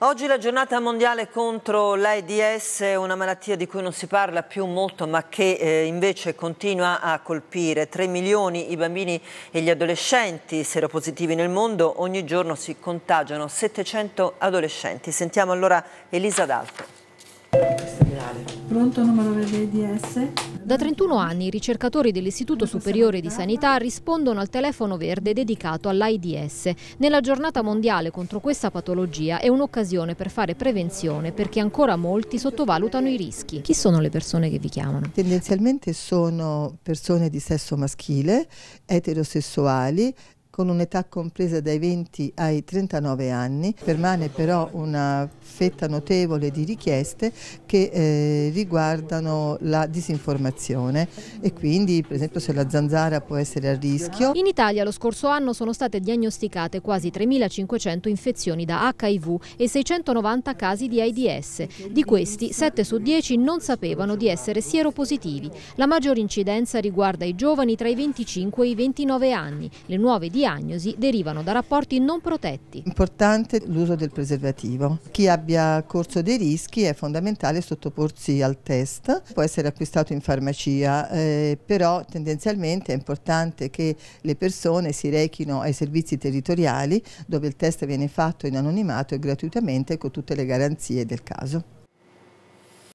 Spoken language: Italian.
Oggi la giornata mondiale contro l'AIDS, una malattia di cui non si parla più molto ma che eh, invece continua a colpire. 3 milioni i bambini e gli adolescenti seropositivi nel mondo, ogni giorno si contagiano 700 adolescenti. Sentiamo allora Elisa D'Alto. Pronto numero dell'AIDS? Da 31 anni i ricercatori dell'Istituto Superiore di Sanità rispondono al telefono verde dedicato all'AIDS. Nella giornata mondiale contro questa patologia è un'occasione per fare prevenzione perché ancora molti sottovalutano i rischi. Chi sono le persone che vi chiamano? Tendenzialmente sono persone di sesso maschile, eterosessuali, con un'età compresa dai 20 ai 39 anni. Permane però una fetta notevole di richieste che eh, riguardano la disinformazione e quindi per esempio se la zanzara può essere a rischio. In Italia lo scorso anno sono state diagnosticate quasi 3.500 infezioni da HIV e 690 casi di AIDS. Di questi 7 su 10 non sapevano di essere sieropositivi. La maggior incidenza riguarda i giovani tra i 25 e i 29 anni. Le nuove diagnosi diagnosi derivano da rapporti non protetti. Importante l'uso del preservativo. Chi abbia corso dei rischi è fondamentale sottoporsi al test, può essere acquistato in farmacia, eh, però tendenzialmente è importante che le persone si rechino ai servizi territoriali dove il test viene fatto in anonimato e gratuitamente con tutte le garanzie del caso.